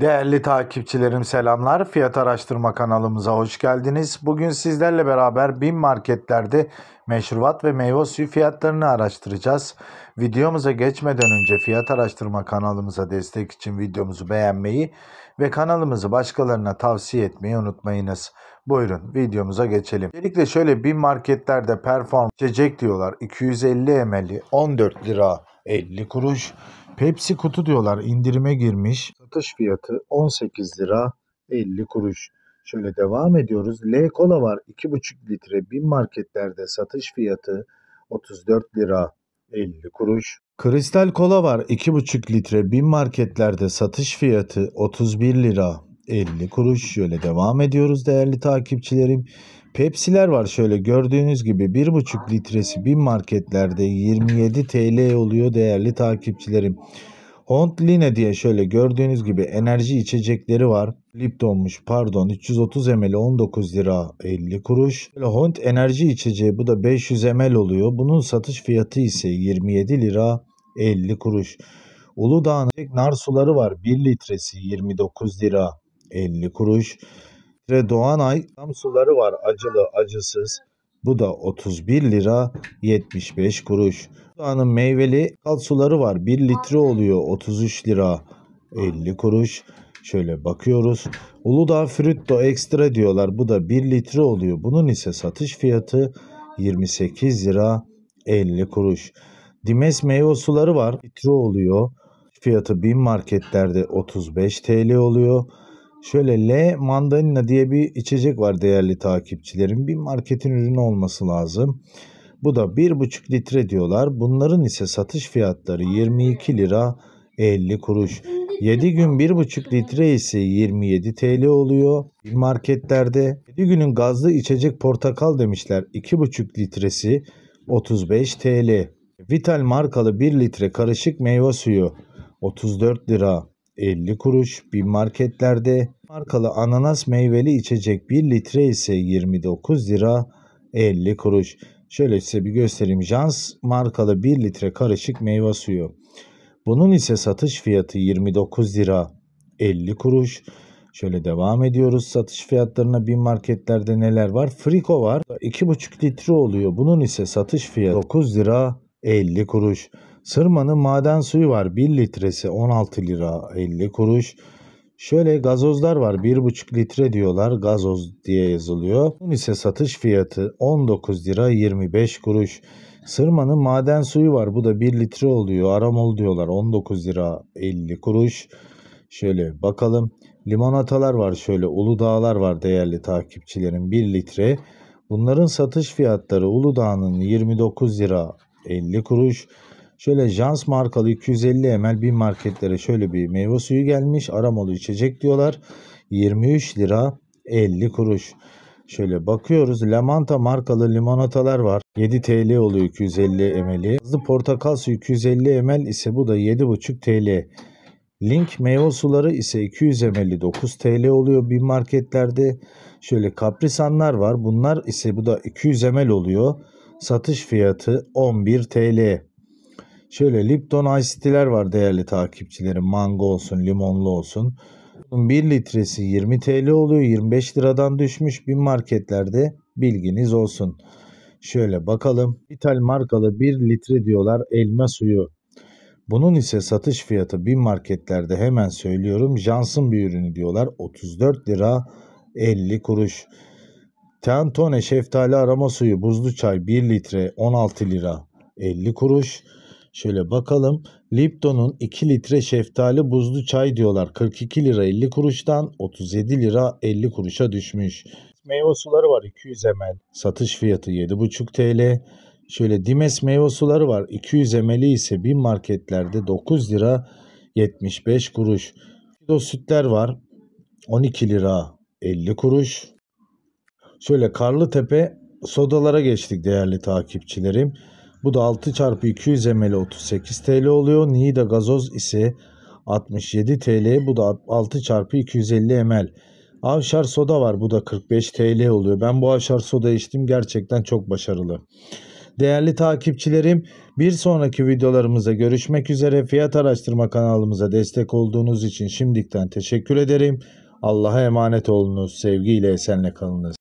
Değerli takipçilerim selamlar. Fiyat araştırma kanalımıza hoş geldiniz. Bugün sizlerle beraber bin marketlerde meşrubat ve meyve suyu fiyatlarını araştıracağız. Videomuza geçmeden önce fiyat araştırma kanalımıza destek için videomuzu beğenmeyi ve kanalımızı başkalarına tavsiye etmeyi unutmayınız. Buyurun videomuza geçelim. Öncelikle şöyle bin marketlerde perform içecek diyorlar. 250 ml 14 lira 50 kuruş. Pepsi kutu diyorlar indirime girmiş. Satış fiyatı 18 lira 50 kuruş. Şöyle devam ediyoruz. L kola var 2,5 litre bin marketlerde satış fiyatı 34 lira 50 kuruş. Kristal kola var 2,5 litre bin marketlerde satış fiyatı 31 lira 50 kuruş. Şöyle devam ediyoruz değerli takipçilerim. Pepsiler var şöyle gördüğünüz gibi 1,5 litresi bin marketlerde 27 TL oluyor değerli takipçilerim. Hontline diye şöyle gördüğünüz gibi enerji içecekleri var. Lipton'muş pardon 330 ml 19 lira 50 kuruş. Böyle Hont enerji içeceği bu da 500 ml oluyor. Bunun satış fiyatı ise 27 lira 50 kuruş. Uludağ'ın nar suları var 1 litresi 29 lira 50 kuruş litre Doğanay tam suları var acılı acısız. Bu da 31 lira 75 kuruş. Dudağının meyveli kal suları var 1 litre oluyor 33 lira 50 kuruş. Şöyle bakıyoruz. Uludağ Frütto Extra diyorlar. Bu da 1 litre oluyor. Bunun ise satış fiyatı 28 lira 50 kuruş. Dimes meyve suları var. Litre oluyor. Fiyatı bin marketlerde 35 TL oluyor. Şöyle L mandalina diye bir içecek var değerli takipçilerim. Bir marketin ürünü olması lazım. Bu da 1,5 litre diyorlar. Bunların ise satış fiyatları 22 lira 50 kuruş. 7 gün 1,5 litre ise 27 TL oluyor marketlerde. 7 günün gazlı içecek portakal demişler 2,5 litresi 35 TL. Vital markalı 1 litre karışık meyve suyu 34 lira 50 kuruş bir marketlerde. Markalı ananas meyveli içecek 1 litre ise 29 lira 50 kuruş. Şöyle size bir göstereyim. Jans markalı 1 litre karışık meyve suyu. Bunun ise satış fiyatı 29 lira 50 kuruş. Şöyle devam ediyoruz. Satış fiyatlarına bin marketlerde neler var? Friko var. 2,5 litre oluyor. Bunun ise satış fiyatı 9 lira 50 kuruş. Sırmanın maden suyu var. 1 litresi 16 lira 50 kuruş. Şöyle gazozlar var 1,5 litre diyorlar gazoz diye yazılıyor. Bunun ise satış fiyatı 19 lira 25 kuruş. Sırmanın maden suyu var bu da 1 litre oluyor aramol diyorlar 19 lira 50 kuruş. Şöyle bakalım limonatalar var şöyle Uludağlar var değerli takipçilerin 1 litre. Bunların satış fiyatları Uludağ'ın 29 lira 50 kuruş. Şöyle Jans markalı 250 ml bin marketlere şöyle bir meyve suyu gelmiş. Aromalı içecek diyorlar. 23 lira 50 kuruş. Şöyle bakıyoruz. Lamanta markalı limonatalar var. 7 TL oluyor 250 ml'i. Hızlı portakal suyu 250 ml ise bu da 7,5 TL. Link meyve suları ise 200 9 TL oluyor bir marketlerde. Şöyle kaprisanlar var. Bunlar ise bu da 200 ml oluyor. Satış fiyatı 11 TL. Şöyle Lipton Ice Tea'ler var değerli takipçilerim. Mango olsun, limonlu olsun. Bunun 1 litresi 20 TL oluyor. 25 liradan düşmüş bin marketlerde bilginiz olsun. Şöyle bakalım. İtal markalı 1 litre diyorlar elma suyu. Bunun ise satış fiyatı bin marketlerde hemen söylüyorum. Johnson bir ürünü diyorlar. 34 lira 50 kuruş. Tentone şeftali arama suyu buzlu çay 1 litre 16 lira 50 kuruş. Şöyle bakalım. Lipton'un 2 litre şeftali buzlu çay diyorlar. 42 lira 50 kuruştan 37 lira 50 kuruşa düşmüş. Meyve suları var 200 ml. Satış fiyatı 7,5 TL. Şöyle Dimes meyve suları var. 200 ml ise bin marketlerde 9 lira 75 kuruş. Kilo sütler var. 12 lira 50 kuruş. Şöyle Karlı Tepe sodalara geçtik değerli takipçilerim. Bu da 6 çarpı 200 ml 38 TL oluyor. Nida gazoz ise 67 TL. Bu da 6 çarpı 250 ml. Avşar soda var. Bu da 45 TL oluyor. Ben bu avşar soda içtim. Gerçekten çok başarılı. Değerli takipçilerim, bir sonraki videolarımızda görüşmek üzere. Fiyat araştırma kanalımıza destek olduğunuz için şimdikten teşekkür ederim. Allah'a emanet olunuz. Sevgiyle esenle kalınız.